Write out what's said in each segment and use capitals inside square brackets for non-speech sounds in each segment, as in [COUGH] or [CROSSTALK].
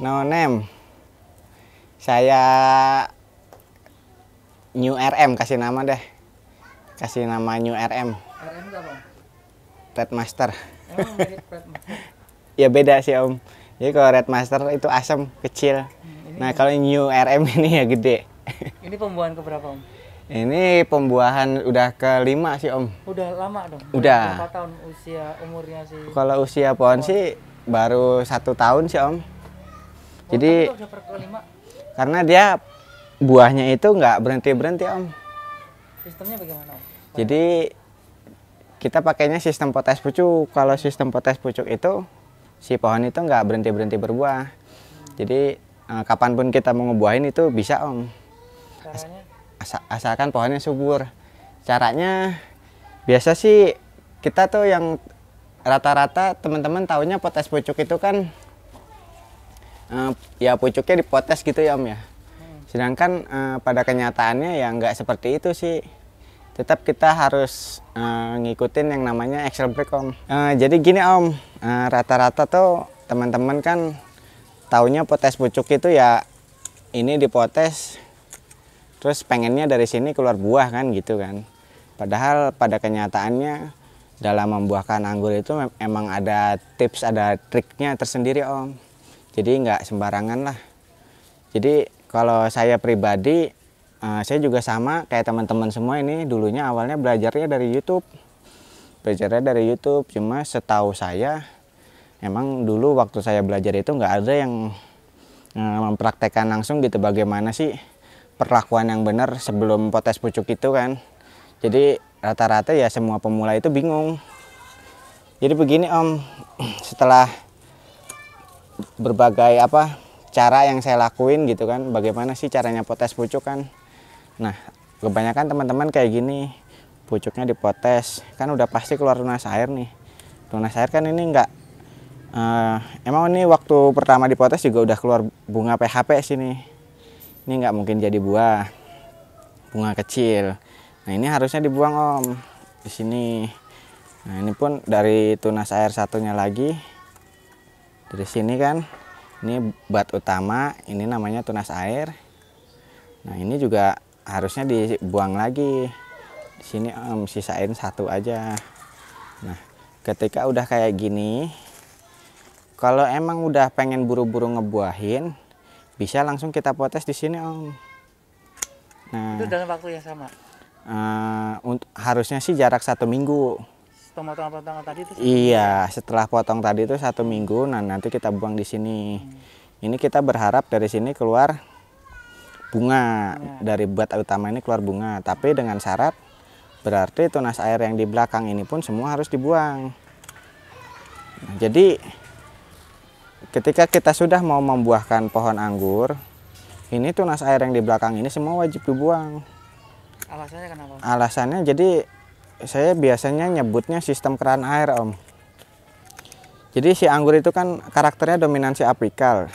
No name. Saya New RM kasih nama deh. Kasih nama New RM. RM apa? Oh, Red Master. [LAUGHS] ya beda sih Om. Jadi kalau Red Master itu asam, kecil. Hmm, ini nah, ya. kalau New RM ini ya gede. [LAUGHS] ini pembuahan ke berapa Om? Ini pembuahan udah kelima sih Om. Udah lama dong. Udah. Berapa tahun usia umurnya sih? Kalau usia pohon, pohon sih baru satu tahun sih Om. Oh, Jadi karena dia buahnya itu nggak berhenti berhenti om. Sistemnya bagaimana om? Jadi kita pakainya sistem potes pucuk. Kalau sistem potes pucuk itu si pohon itu nggak berhenti berhenti berbuah. Jadi eh, kapanpun kita mau ngebuahin itu bisa om. As asalkan pohonnya subur. Caranya biasa sih kita tuh yang rata-rata teman-teman tahunya potes pucuk itu kan uh, ya pucuknya dipotes gitu ya om ya hmm. sedangkan uh, pada kenyataannya ya nggak seperti itu sih tetap kita harus uh, ngikutin yang namanya Excel break om uh, jadi gini om rata-rata uh, tuh teman-teman kan taunya potes pucuk itu ya ini dipotes terus pengennya dari sini keluar buah kan gitu kan padahal pada kenyataannya dalam membuahkan anggur itu emang ada tips ada triknya tersendiri om jadi nggak sembarangan lah jadi kalau saya pribadi uh, saya juga sama kayak teman-teman semua ini dulunya awalnya belajarnya dari YouTube belajarnya dari YouTube cuma setahu saya emang dulu waktu saya belajar itu nggak ada yang uh, mempraktekkan langsung gitu bagaimana sih perlakuan yang benar sebelum potes pucuk itu kan jadi rata-rata ya semua pemula itu bingung jadi begini om [CLEARS THROAT] setelah berbagai apa cara yang saya lakuin gitu kan bagaimana sih caranya potes pucuk kan nah kebanyakan teman-teman kayak gini pucuknya dipotes kan udah pasti keluar tunas air nih tunas air kan ini enggak uh, eh, emang ini waktu pertama dipotes juga udah keluar bunga PHP sini ini nggak mungkin jadi buah bunga kecil nah ini harusnya dibuang om di sini nah ini pun dari tunas air satunya lagi dari sini kan ini bat utama, ini namanya tunas air. Nah ini juga harusnya dibuang lagi. Di sini um, sisain satu aja. Nah ketika udah kayak gini, kalau emang udah pengen buru-buru ngebuahin, bisa langsung kita potes di sini om. Nah, itu dalam waktu yang sama. Uh, harusnya sih jarak satu minggu potong-potong tadi itu? Iya, setelah potong tadi itu satu minggu. Nah nanti kita buang di sini. Hmm. Ini kita berharap dari sini keluar bunga ya. dari buat utama ini keluar bunga. Tapi dengan syarat berarti tunas air yang di belakang ini pun semua harus dibuang. Nah, jadi ketika kita sudah mau membuahkan pohon anggur, ini tunas air yang di belakang ini semua wajib dibuang. Alasannya kenapa? Alasannya jadi saya biasanya nyebutnya sistem keran air om jadi si anggur itu kan karakternya dominansi apikal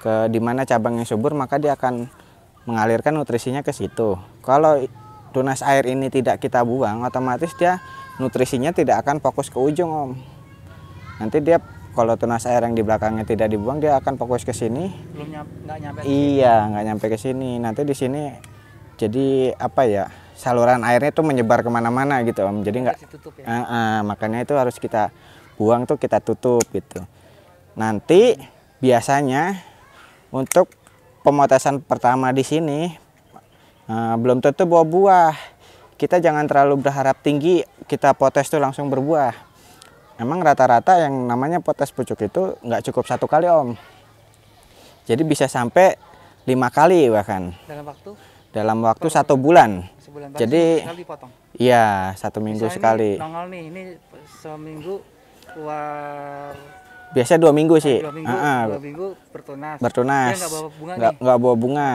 ke dimana cabangnya subur maka dia akan mengalirkan nutrisinya ke situ kalau tunas air ini tidak kita buang otomatis dia nutrisinya tidak akan fokus ke ujung om nanti dia kalau tunas air yang di belakangnya tidak dibuang dia akan fokus ke sini belum nyampe, nyampe iya nggak nyampe ke sini nanti di sini jadi apa ya saluran airnya itu menyebar kemana-mana gitu om jadi nggak ya? uh, uh, makanya itu harus kita buang tuh kita tutup gitu nanti biasanya untuk pemotesan pertama di sini uh, belum tentu buah buah kita jangan terlalu berharap tinggi kita potes tuh langsung berbuah emang rata-rata yang namanya potes pucuk itu nggak cukup satu kali om jadi bisa sampai lima kali bahkan dalam waktu dalam waktu satu bulan. Sebulan Jadi iya satu minggu Misalnya sekali. Ini, nongol nih ini seminggu keluar. Biasa dua minggu sih. Dua minggu, uh dua minggu bertunas. Bertunas. Nggak bawa bunga. Nggak, bawa bunga.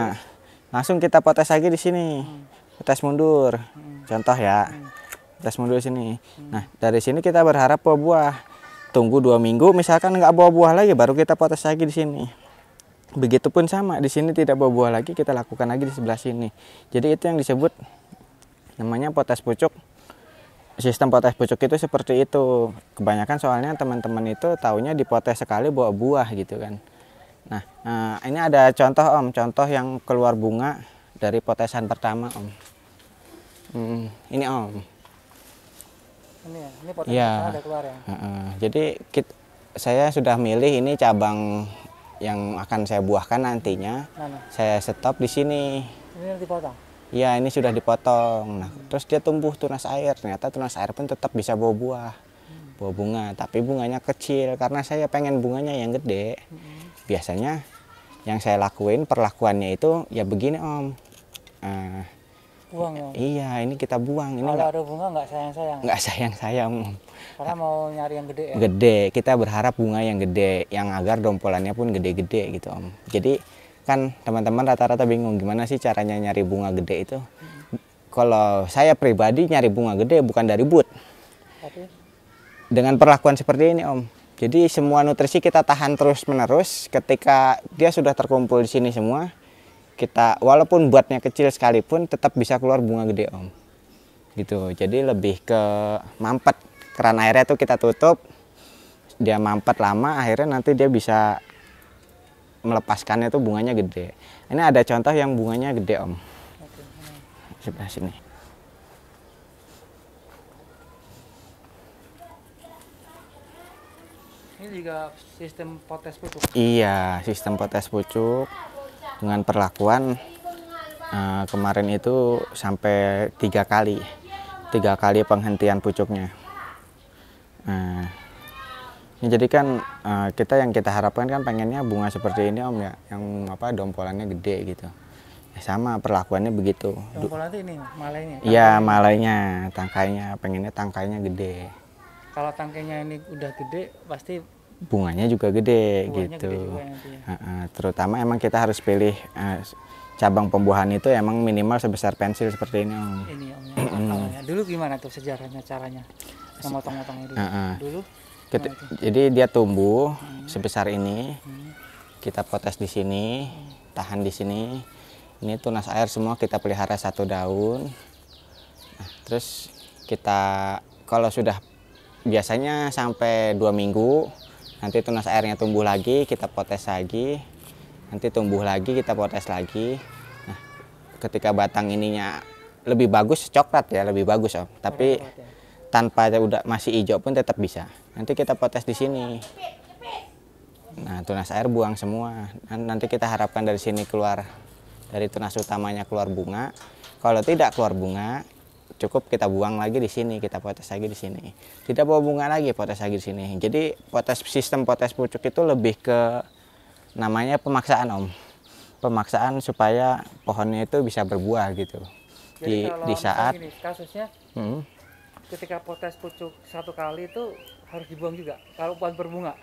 Langsung kita potes lagi di sini. Hmm. Potes mundur. Hmm. Contoh ya. Hmm. Potes mundur sini. Hmm. Nah dari sini kita berharap buah buah. Tunggu dua minggu misalkan nggak bawa buah lagi baru kita potes lagi di sini. Begitupun sama di sini tidak bawa buah-buah lagi kita lakukan lagi di sebelah sini. Jadi itu yang disebut namanya potes pucuk. Sistem potes pucuk itu seperti itu. Kebanyakan soalnya teman-teman itu taunya dipotes sekali bawa buah gitu kan. Nah, eh, ini ada contoh Om, contoh yang keluar bunga dari potesan pertama Om. Hmm, ini Om. Ini ya, ini ya. ada keluar ya. Uh, uh, jadi kita, saya sudah milih ini cabang yang akan saya buahkan nantinya Mana? saya stop di sini. Ini dipotong. Iya, ini sudah dipotong. Nah, hmm. terus dia tumbuh tunas air. Ternyata tunas air pun tetap bisa bawa buah. Hmm. Buah bunga, tapi bunganya kecil karena saya pengen bunganya yang gede. Hmm. Biasanya yang saya lakuin perlakuannya itu ya begini, Om. Uh, buang, Om. Iya, ini kita buang. Ini Kalau ada bunga nggak sayang-sayang. Nggak sayang-sayang, Om. Karena mau nyari yang gede ya? Gede, kita berharap bunga yang gede, yang agar dompolannya pun gede-gede gitu om. Jadi kan teman-teman rata-rata bingung gimana sih caranya nyari bunga gede itu. Hmm. Kalau saya pribadi nyari bunga gede bukan dari but. Tapi... Dengan perlakuan seperti ini om, jadi semua nutrisi kita tahan terus menerus ketika dia sudah terkumpul di sini semua. Kita walaupun buatnya kecil sekalipun tetap bisa keluar bunga gede om. Gitu. Jadi lebih ke mampet keran airnya tuh kita tutup dia mampet lama akhirnya nanti dia bisa melepaskannya tuh bunganya gede ini ada contoh yang bunganya gede om sebelah sini ini juga sistem potes pucuk iya sistem potes pucuk dengan perlakuan uh, kemarin itu sampai tiga kali tiga kali penghentian pucuknya Nah, ini ya, jadi kan eh, kita yang kita harapkan kan pengennya bunga seperti ini om ya, yang apa dompolannya gede gitu. Ya, sama perlakuannya begitu. Dompolannya ini malainya. Iya malainya, tangkainya, pengennya tangkainya gede. Kalau tangkainya ini udah gede, pasti bunganya juga gede bunganya gitu. Gede juga ya. terutama emang kita harus pilih eh, cabang pembuahan itu emang minimal sebesar pensil seperti ini om. Ini om. Ya, dulu gimana tuh sejarahnya caranya? yang motong dulu. Uh -uh. dulu Ket, jadi dia tumbuh hmm. sebesar ini hmm. kita potes di sini hmm. tahan di sini ini tunas air semua kita pelihara satu daun nah, terus kita kalau sudah biasanya sampai dua minggu nanti tunas airnya tumbuh lagi kita potes lagi nanti tumbuh lagi kita potes lagi nah ketika batang ininya lebih bagus coklat ya lebih bagus om tapi tanpa udah masih hijau pun tetap bisa. Nanti kita potes di sini. Nah, tunas air buang semua. Nanti kita harapkan dari sini keluar dari tunas utamanya keluar bunga. Kalau tidak keluar bunga, cukup kita buang lagi di sini, kita potes lagi di sini. Tidak bawa bunga lagi, potes lagi di sini. Jadi potes sistem potes pucuk itu lebih ke namanya pemaksaan om pemaksaan supaya pohonnya itu bisa berbuah gitu Jadi di di saat ini kasusnya hmm ketika potes pucuk satu kali itu harus dibuang juga kalau pohon berbunga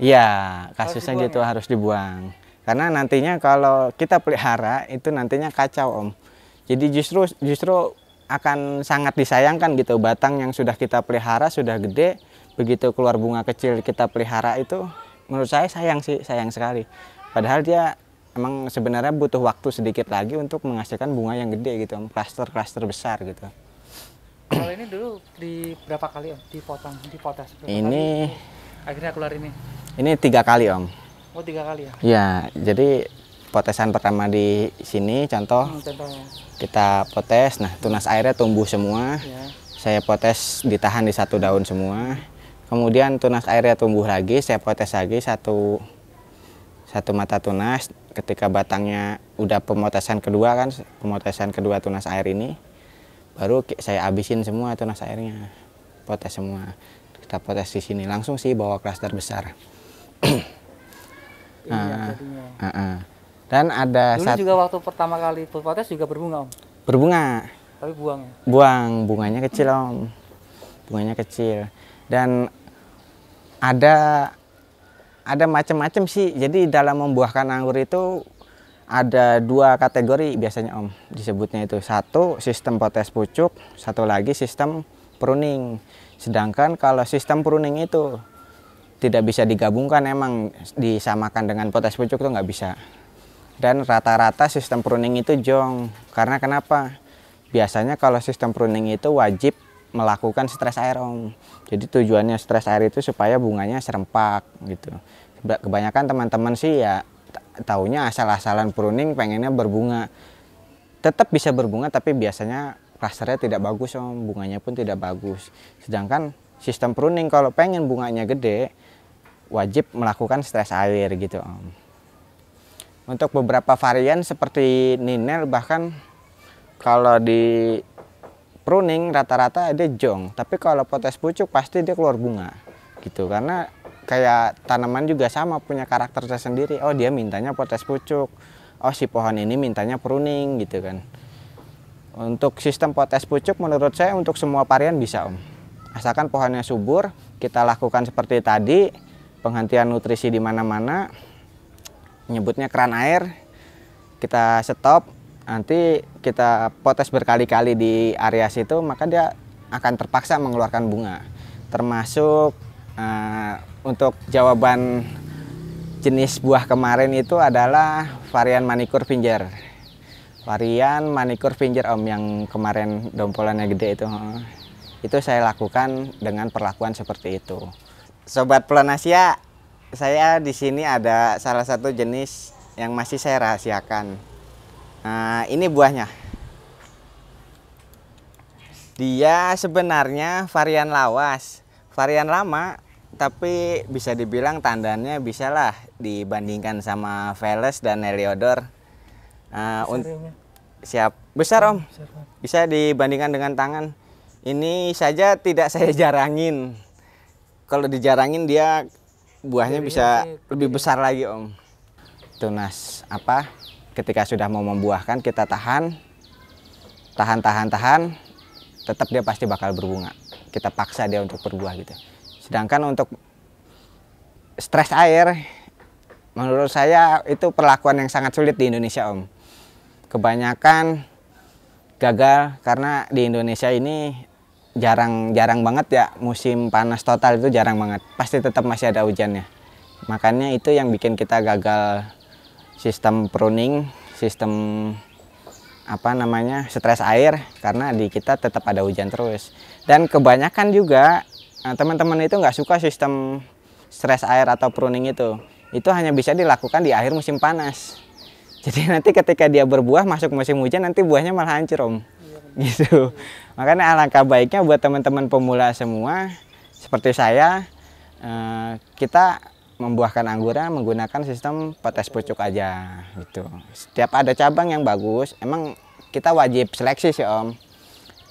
iya kasusnya harus gitu ya? harus dibuang karena nantinya kalau kita pelihara itu nantinya kacau om jadi justru justru akan sangat disayangkan gitu batang yang sudah kita pelihara sudah gede begitu keluar bunga kecil kita pelihara itu menurut saya sayang sih sayang sekali padahal dia emang sebenarnya butuh waktu sedikit lagi untuk menghasilkan bunga yang gede gitu cluster cluster besar gitu kalau ini dulu di berapa kali om dipotong dipotas? ini kali? akhirnya keluar ini ini tiga kali om oh tiga kali ya ya jadi potesan pertama di sini contoh hmm, contohnya. kita potes nah tunas airnya tumbuh semua ya. saya potes ditahan di satu daun semua kemudian tunas airnya tumbuh lagi saya potes lagi satu satu mata tunas ketika batangnya udah pemotesan kedua kan pemotesan kedua tunas air ini baru saya habisin semua tunas airnya potes semua kita potes di sini langsung sih bawa klaster besar uh, uh, uh. dan ada dulu saat... juga waktu pertama kali potes juga berbunga om berbunga tapi buang ya? buang bunganya kecil om bunganya kecil dan ada ada macam-macam sih jadi dalam membuahkan anggur itu ada dua kategori biasanya om disebutnya itu satu sistem potes pucuk satu lagi sistem pruning sedangkan kalau sistem pruning itu tidak bisa digabungkan emang disamakan dengan potes pucuk itu nggak bisa dan rata-rata sistem pruning itu jong karena kenapa biasanya kalau sistem pruning itu wajib melakukan stres air om jadi tujuannya stres air itu supaya bunganya serempak gitu kebanyakan teman-teman sih ya Tahunya asal-asalan pruning pengennya berbunga tetap bisa berbunga tapi biasanya klasternya tidak bagus om bunganya pun tidak bagus sedangkan sistem pruning kalau pengen bunganya gede wajib melakukan stres air gitu om untuk beberapa varian seperti ninel bahkan kalau di pruning rata-rata dia jong tapi kalau potes pucuk pasti dia keluar bunga gitu karena kayak tanaman juga sama punya karakternya sendiri oh dia mintanya potes pucuk oh si pohon ini mintanya pruning gitu kan untuk sistem potes pucuk menurut saya untuk semua varian bisa om asalkan pohonnya subur kita lakukan seperti tadi penghentian nutrisi di mana-mana nyebutnya keran air kita stop nanti kita potes berkali-kali di area situ maka dia akan terpaksa mengeluarkan bunga termasuk uh, untuk jawaban jenis buah kemarin itu adalah varian manikur finger. Varian manikur finger om yang kemarin dompolannya gede itu. Itu saya lakukan dengan perlakuan seperti itu. Sobat Planasia, saya di sini ada salah satu jenis yang masih saya rahasiakan. Nah, ini buahnya. Dia sebenarnya varian lawas. Varian lama tapi bisa dibilang tandanya bisa lah dibandingkan sama Veles dan Heliodor. Uh, ah, un- ya, ya? siap besar om bisa dibandingkan dengan tangan ini saja tidak [LAUGHS] saya jarangin kalau dijarangin dia buahnya iya, bisa iya, iya. lebih besar lagi om tunas apa ketika sudah mau membuahkan kita tahan tahan tahan tahan tetap dia pasti bakal berbunga kita paksa dia untuk berbuah gitu Sedangkan untuk stres air, menurut saya itu perlakuan yang sangat sulit di Indonesia, Om. Kebanyakan gagal karena di Indonesia ini jarang-jarang banget ya musim panas total itu jarang banget. Pasti tetap masih ada hujannya. Makanya itu yang bikin kita gagal sistem pruning, sistem apa namanya stres air karena di kita tetap ada hujan terus dan kebanyakan juga Nah, teman-teman itu nggak suka sistem stres air atau pruning itu. Itu hanya bisa dilakukan di akhir musim panas. [LAUGHS] Jadi nanti ketika dia berbuah masuk musim hujan nanti buahnya malah hancur om. [LAUGHS] Gitu. Makanya alangkah baiknya buat teman-teman pemula semua seperti saya eh, kita membuahkan anggurnya menggunakan sistem potes pucuk aja gitu. Setiap ada cabang yang bagus emang kita wajib seleksi sih om.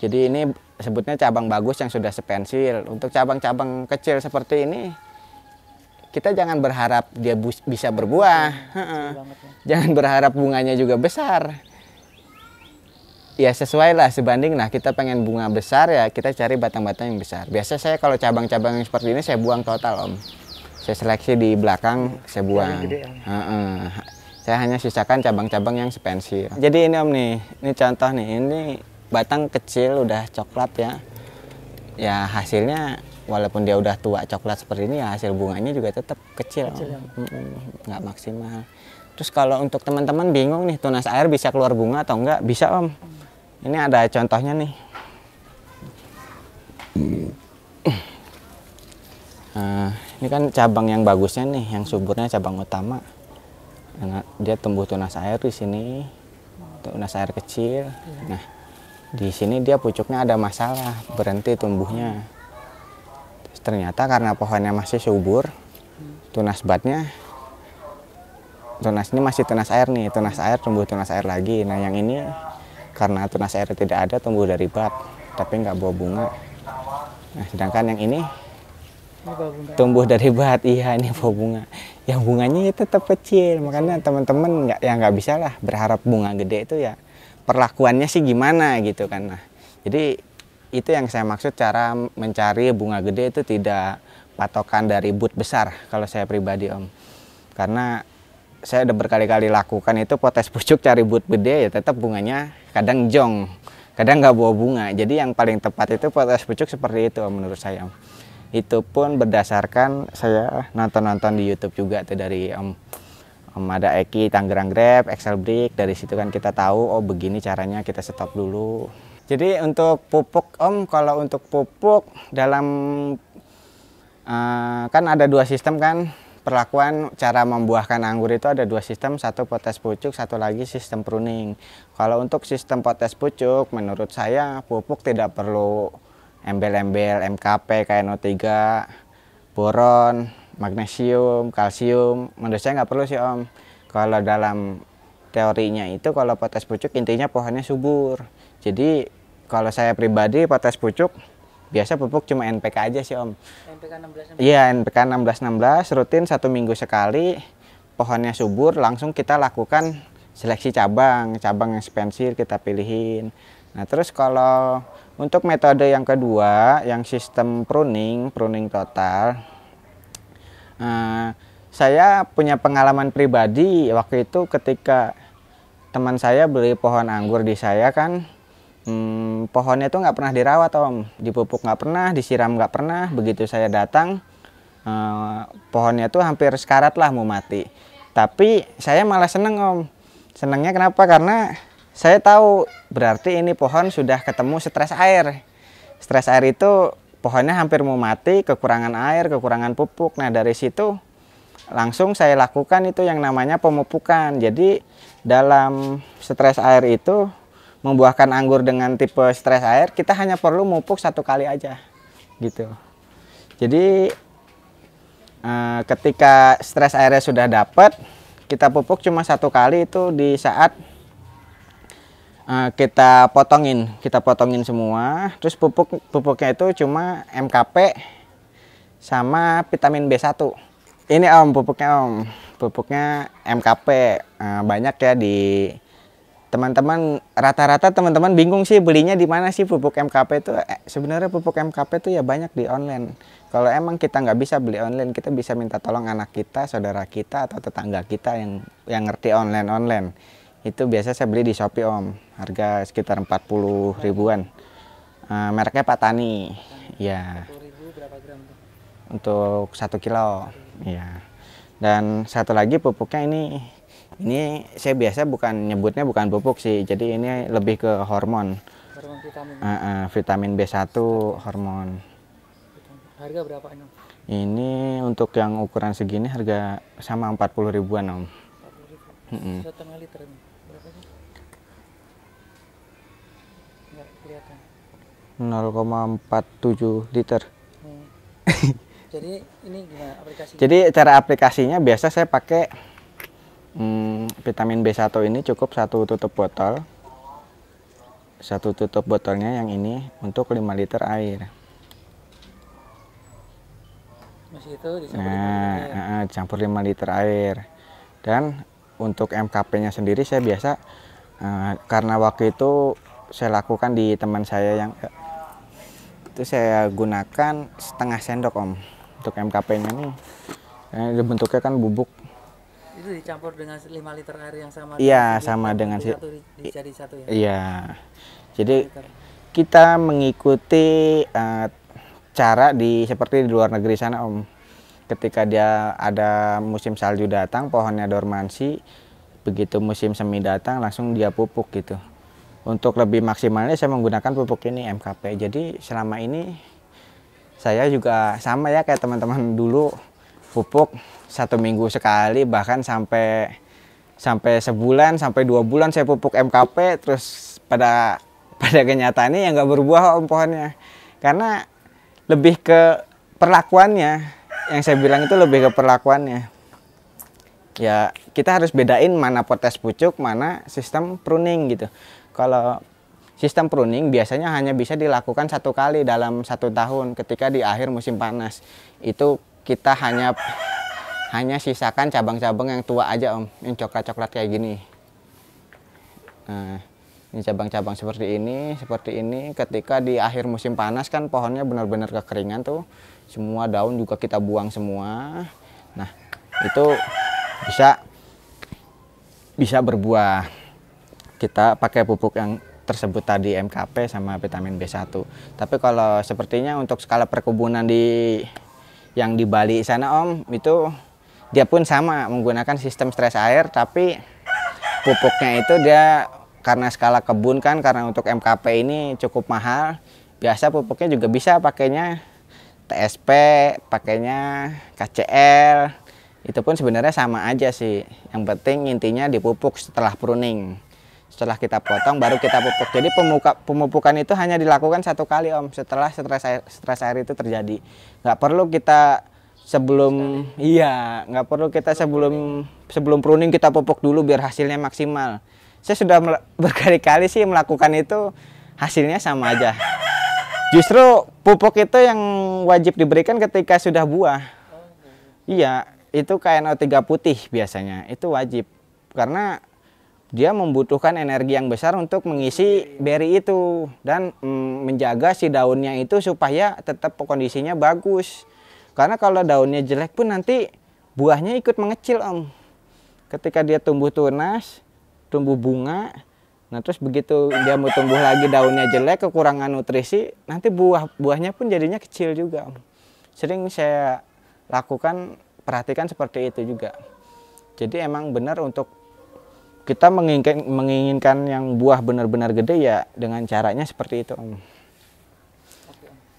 Jadi ini sebutnya cabang bagus yang sudah sepensil. Untuk cabang-cabang kecil seperti ini kita jangan berharap dia bisa berbuah. Ya. jangan berharap bunganya juga besar. Ya sesuai lah sebanding lah kita pengen bunga besar ya kita cari batang-batang yang besar. Biasa saya kalau cabang-cabang yang seperti ini saya buang total om. Saya seleksi di belakang saya buang. Uh -uh. Saya hanya sisakan cabang-cabang yang sepensil. Jadi ini om nih, ini contoh nih, ini batang kecil udah coklat ya ya hasilnya walaupun dia udah tua coklat seperti ini ya hasil bunganya juga tetap kecil, kecil ya. nggak maksimal terus kalau untuk teman-teman bingung nih tunas air bisa keluar bunga atau enggak bisa om ini ada contohnya nih nah, ini kan cabang yang bagusnya nih yang suburnya cabang utama nah, dia tumbuh tunas air di sini tunas air kecil iya. nah di sini dia pucuknya ada masalah berhenti tumbuhnya Terus ternyata karena pohonnya masih subur tunas batnya tunas ini masih tunas air nih tunas air tumbuh tunas air lagi nah yang ini karena tunas air tidak ada tumbuh dari bat tapi nggak bawa bunga nah sedangkan yang ini tumbuh dari bat iya ini bawa bunga yang bunganya itu tetap kecil makanya teman-teman nggak ya nggak bisa lah berharap bunga gede itu ya perlakuannya sih gimana gitu kan nah jadi itu yang saya maksud cara mencari bunga gede itu tidak patokan dari but besar kalau saya pribadi om karena saya udah berkali-kali lakukan itu potes pucuk cari but gede ya tetap bunganya kadang jong kadang nggak bawa bunga jadi yang paling tepat itu potes pucuk seperti itu om, menurut saya om itu pun berdasarkan saya nonton-nonton di YouTube juga tuh dari om ada Eki Tangerang Grab, Excel Brick. Dari situ kan kita tahu oh begini caranya kita stop dulu. Jadi untuk pupuk Om, kalau untuk pupuk dalam uh, kan ada dua sistem kan perlakuan cara membuahkan anggur itu ada dua sistem, satu potes pucuk, satu lagi sistem pruning. Kalau untuk sistem potes pucuk, menurut saya pupuk tidak perlu embel-embel MKP kno 3 boron, magnesium, kalsium. Menurut saya nggak perlu sih om. Kalau dalam teorinya itu kalau potes pucuk intinya pohonnya subur. Jadi kalau saya pribadi potes pucuk biasa pupuk cuma NPK aja sih om. NPK 16. Iya NPK 16 16 rutin satu minggu sekali pohonnya subur langsung kita lakukan seleksi cabang cabang yang spensir kita pilihin. Nah terus kalau untuk metode yang kedua yang sistem pruning pruning total uh, saya punya pengalaman pribadi waktu itu ketika teman saya beli pohon anggur di saya kan hmm, pohonnya itu nggak pernah dirawat om dipupuk nggak pernah disiram nggak pernah begitu saya datang eh, pohonnya itu hampir sekarat lah mau mati tapi saya malah seneng om senengnya kenapa karena saya tahu berarti ini pohon sudah ketemu stres air stres air itu pohonnya hampir mau mati, kekurangan air, kekurangan pupuk. Nah, dari situ langsung saya lakukan itu yang namanya pemupukan. Jadi, dalam stres air itu membuahkan anggur dengan tipe stres air, kita hanya perlu mupuk satu kali aja. Gitu. Jadi, eh, ketika stres airnya sudah dapat, kita pupuk cuma satu kali itu di saat Eh, kita potongin kita potongin semua terus pupuk pupuknya itu cuma MKP sama vitamin B1 ini om pupuknya om pupuknya MKP eh, banyak ya di teman-teman rata-rata teman-teman bingung sih belinya di mana sih pupuk MKP itu eh, sebenarnya pupuk MKP itu ya banyak di online kalau emang kita nggak bisa beli online kita bisa minta tolong anak kita saudara kita atau tetangga kita yang yang ngerti online online itu biasa saya beli di Shopee om harga sekitar 40 ribuan uh, mereknya Tani ya untuk satu kilo ya dan satu lagi pupuknya ini ini saya biasa bukan nyebutnya bukan pupuk sih jadi ini lebih ke hormon vitamin uh, uh, vitamin B1 hormon harga berapa ini ini untuk yang ukuran segini harga sama 40 ribuan om 40 ribu. Mm -hmm. setengah liter 0,47 liter. Hmm. Jadi ini gimana aplikasinya? Jadi cara aplikasinya biasa saya pakai hmm, vitamin B1 ini cukup satu tutup botol. Satu tutup botolnya yang ini untuk 5 liter air. Masih itu Nah, eh, eh, campur 5 liter air. Dan untuk MKP-nya sendiri saya biasa uh, karena waktu itu saya lakukan di teman saya yang itu saya gunakan setengah sendok om untuk MKP-nya ini bentuknya kan bubuk. Itu dicampur dengan 5 liter air yang sama. Iya, sama dengan si satu jadi satu ya. Iya. Jadi kita mengikuti uh, cara di seperti di luar negeri sana om. Ketika dia ada musim salju datang, pohonnya dormansi. Begitu musim semi datang, langsung dia pupuk gitu untuk lebih maksimalnya saya menggunakan pupuk ini MKP jadi selama ini saya juga sama ya kayak teman-teman dulu pupuk satu minggu sekali bahkan sampai sampai sebulan sampai dua bulan saya pupuk MKP terus pada [LAUGHS] pada kenyataannya yang nggak berbuah om pohonnya karena lebih ke perlakuannya yang saya bilang itu lebih ke perlakuannya ya kita harus bedain mana potes pucuk mana sistem pruning gitu kalau sistem pruning biasanya hanya bisa dilakukan satu kali dalam satu tahun ketika di akhir musim panas. Itu kita hanya hanya sisakan cabang-cabang yang tua aja om, yang coklat-coklat kayak gini. Nah, ini cabang-cabang seperti ini, seperti ini. Ketika di akhir musim panas kan pohonnya benar-benar kekeringan tuh. Semua daun juga kita buang semua. Nah, itu bisa bisa berbuah kita pakai pupuk yang tersebut tadi MKP sama vitamin B1. Tapi kalau sepertinya untuk skala perkebunan di yang di Bali sana Om itu dia pun sama menggunakan sistem stres air tapi pupuknya itu dia karena skala kebun kan karena untuk MKP ini cukup mahal biasa pupuknya juga bisa pakainya TSP pakainya KCL itu pun sebenarnya sama aja sih yang penting intinya dipupuk setelah pruning setelah kita potong baru kita pupuk jadi pemuka, pemupukan itu hanya dilakukan satu kali om setelah stres air, stres air itu terjadi nggak perlu kita sebelum Sekali. iya nggak perlu kita sebelum sebelum pruning kita pupuk dulu biar hasilnya maksimal saya sudah [LAUGHS] berkali-kali sih melakukan itu hasilnya sama aja justru pupuk itu yang wajib diberikan ketika sudah buah oh, iya. iya itu kno tiga putih biasanya itu wajib karena dia membutuhkan energi yang besar untuk mengisi beri itu dan mm, menjaga si daunnya itu supaya tetap kondisinya bagus. Karena kalau daunnya jelek pun nanti buahnya ikut mengecil om. Ketika dia tumbuh tunas, tumbuh bunga, nah terus begitu dia mau tumbuh lagi daunnya jelek, kekurangan nutrisi, nanti buah buahnya pun jadinya kecil juga om. Sering saya lakukan perhatikan seperti itu juga. Jadi emang benar untuk kita menginginkan menginginkan yang buah benar-benar gede ya dengan caranya seperti itu om.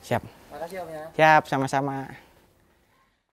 Siap. om ya. Siap, sama-sama.